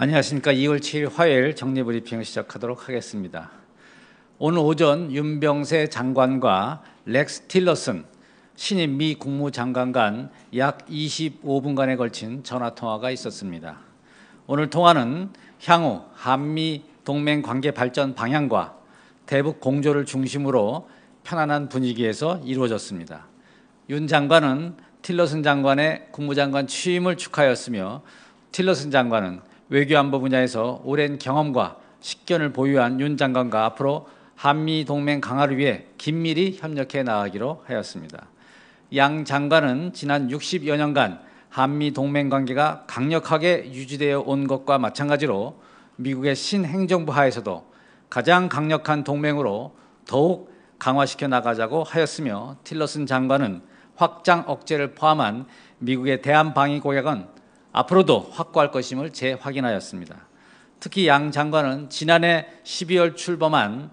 안녕하십니까. 2월 7일 화요일 정리 브리핑을 시작하도록 하겠습니다. 오늘 오전 윤병세 장관과 렉스 틸러슨 신임 미 국무장관 간 약 25분간에 걸친 전화 통화가 있었습니다. 오늘 통화는 향후 한미 동맹 관계 발전 방향과 대북 공조를 중심으로 편안한 분위기에서 이루어졌습니다. 윤 장관은 틸러슨 장관의 국무장관 취임을 축하하였으며 틸러슨 장관은 외교안보 분야에서 오랜 경험과 식견을 보유한 윤 장관과 앞으로 한미 동맹 강화를 위해 긴밀히 협력해 나가기로 하였습니다. 양 장관은 지난 60여 년간 한미 동맹 관계가 강력하게 유지되어 온 것과 마찬가지로 미국의 신행정부 하에서도 가장 강력한 동맹으로 더욱 강화시켜 나가자고 하였으며 틸러슨 장관은 확장 억제를 포함한 미국의 대한 방위 공약은 앞으로도 확고할 것임을 재확인하였습니다. 특히 양 장관은 지난해 12월 출범한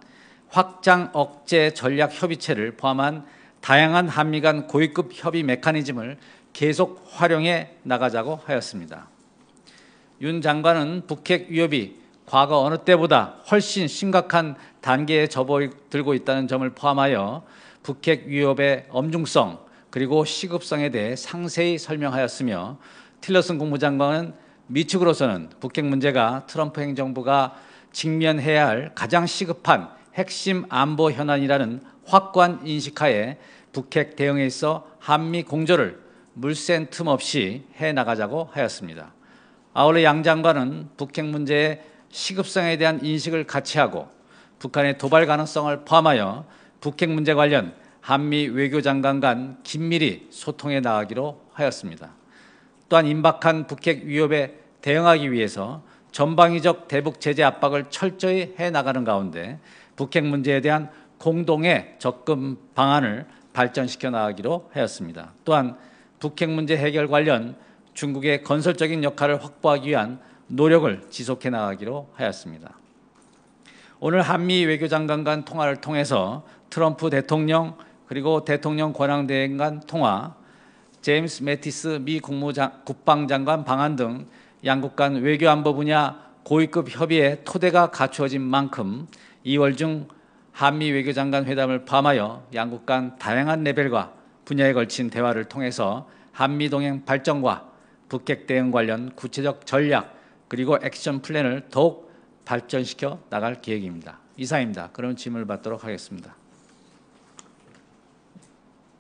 확장 억제 전략 협의체를 포함한 다양한 한미 간 고위급 협의 메커니즘을 계속 활용해 나가자고 하였습니다. 윤 장관은 북핵 위협이 과거 어느 때보다 훨씬 심각한 단계에 접어들고 있다는 점을 포함하여 북핵 위협의 엄중성 그리고 시급성에 대해 상세히 설명하였으며 틸러슨 국무장관은 미측으로서는 북핵 문제가 트럼프 행정부가 직면해야 할 가장 시급한 핵심 안보 현안이라는 확고한 인식하에 북핵 대응에 있어 한미 공조를 물센 틈 없이 해 나가자고 하였습니다. 아울러 양 장관은 북핵 문제의 시급성에 대한 인식을 같이 하고 북한의 도발 가능성을 포함하여 북핵 문제 관련 한미 외교장관 간 긴밀히 소통해 나가기로 하였습니다. 또한 임박한 북핵 위협에 대응하기 위해서 전방위적 대북 제재 압박을 철저히 해 나가는 가운데 북핵 문제에 대한 공동의 접근 방안을 발전시켜 나가기로 하였습니다. 또한 북핵 문제 해결 관련 중국의 건설적인 역할을 확보하기 위한 노력을 지속해 나가기로 하였습니다. 오늘 한미 외교장관 간 통화를 통해서 트럼프 대통령 그리고 대통령 권한대행 간 통화 제임스 매티스 미 국무장, 국방장관 방한 등 양국 간 외교 안보 분야 고위급 협의의 토대가 갖추어진 만큼 2월 중 한미 외교장관 회담을 포함하여 양국 간 다양한 레벨과 분야에 걸친 대화를 통해서 한미 동행 발전과 북핵 대응 관련 구체적 전략 그리고 액션 플랜을 더욱 발전시켜 나갈 계획입니다. 이상입니다. 그럼 질문을 받도록 하겠습니다.